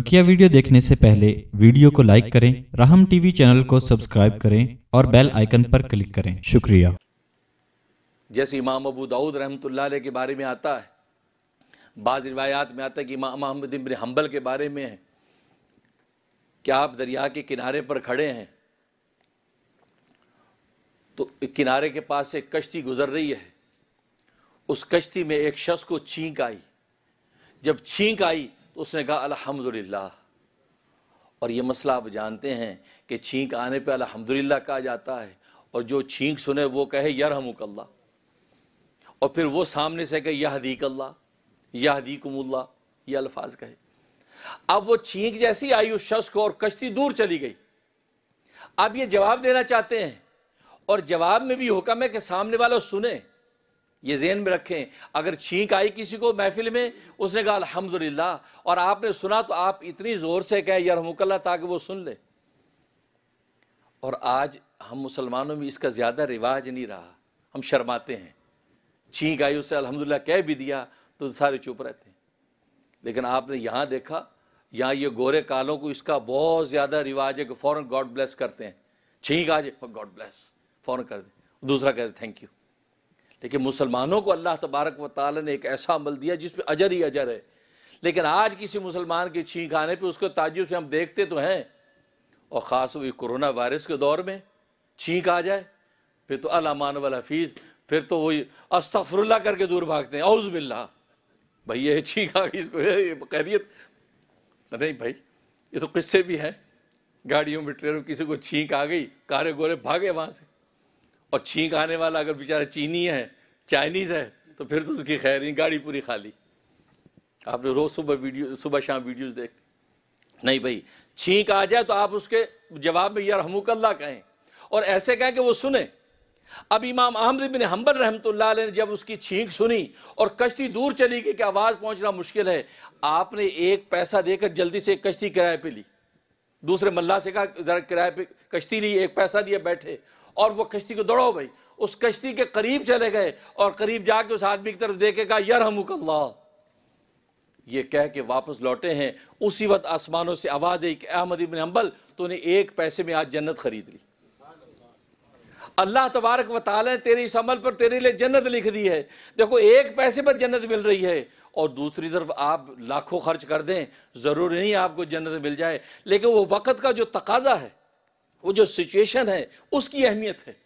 बकिया वीडियो देखने से पहले वीडियो को लाइक करें राहम टीवी चैनल को सब्सक्राइब करें और बेल आइकन पर क्लिक करें शुक्रिया जैसे इमाम अबू दाऊद रहमत के बारे में आता है बाद रिवायात में आता है कि इमाम अहमद इबन हम्बल के बारे में है क्या आप दरिया के किनारे पर खड़े हैं तो किनारे के पास एक कश्ती गुजर रही है उस कश्ती में एक शख्स को छींक आई जब छींक आई तो उसने कहा अलहमदुल्ला और ये मसला आप जानते हैं कि छींक आने पे अल्हम्दुलिल्लाह कहा जाता है और जो छींक सुने वो कहे यरहमुकल्ला और फिर वो सामने से कहे यह हदीकल्ला यह हदीकमुल्ला ये अल्फाज कहे अब वो छींक जैसी आई उस शख्स को और कश्ती दूर चली गई अब ये जवाब देना चाहते हैं और जवाब में भी हुक्म है कि सामने वाला सुने ये जेन में रखें अगर छींक आई किसी को महफिल में उसने कहा अलहमदुल्ला और आपने सुना तो आप इतनी ज़ोर से कहें यार मुकल्ला ताकि वो सुन ले और आज हम मुसलमानों में इसका ज़्यादा रिवाज नहीं रहा हम शर्माते हैं छींक आई उसे अलहमदिल्ला कह भी दिया तो सारे चुप रहते हैं लेकिन आपने यहाँ देखा यहाँ ये गोरे कालों को इसका बहुत ज़्यादा रिवाज है कि फ़ौरन गॉड ब्लेस करते हैं छींक आज गॉड ब्लेस फ़ौरन कर दे दूसरा कहते थैंक यू लेकिन मुसलमानों को अल्लाह तबारक व ताल ने एक ऐसा अमल दिया जिस पर अजर ही अजर है लेकिन आज किसी मुसलमान के छींक आने पर उसको ताजुब से हम देखते तो हैं और ख़ास हुई कोरोना वायरस के दौर में छींक आ जाए फिर तो अलामान वाल हफीज़ फिर तो वही अस्तफरल्ला करके दूर भागते हैं औज़ बिल्ला भाई ये छींक आ गई इसको खैरियत नहीं भाई ये तो किस्से भी हैं गाड़ियों में ट्रेनों किसी को छींक आ गई कारे गोरे भागे वहाँ से और छींक आने वाला अगर बेचारा चीनी है चाइनीज़ है तो फिर तो उसकी खैर नहीं गाड़ी पूरी खाली आपने रोज़ सुबह वीडियो सुबह शाम वीडियोस देख नहीं भाई छींक आ जाए तो आप उसके जवाब में यार हमूकल्ला कहें और ऐसे कहें कि वो सुने अब इमाम अहमद बिन हम्बल रहमतुल्लाह ने जब उसकी छींक सुनी और कश्ती दूर चली गई कि आवाज़ पहुंचना मुश्किल है आपने एक पैसा देकर जल्दी से कश्ती किराए पर ली दूसरे मल्ला से कहा ज़रा किराए पे कश्ती ली एक पैसा दिया बैठे और वो कश्ती को दौड़ो भाई उस कश्ती के करीब चले गए और करीब जाके उस आदमी की तरफ देखे कहा यार हमकल्ला ये कह के वापस लौटे हैं उसी वक्त आसमानों से आवाज़ आई कि अहमद इबन हम्बल तूने एक पैसे में आज जन्नत खरीद ली अल्लाह तबारक वाल ने तेरे इस अमल पर तेरे लिए जन्नत लिख दी है देखो एक पैसे पर जन्नत मिल रही है और दूसरी तरफ आप लाखों खर्च कर दें जरूरी नहीं आपको जन्नत मिल जाए लेकिन वो वक़्त का जो तकाजा है वो जो सिचुएशन है उसकी अहमियत है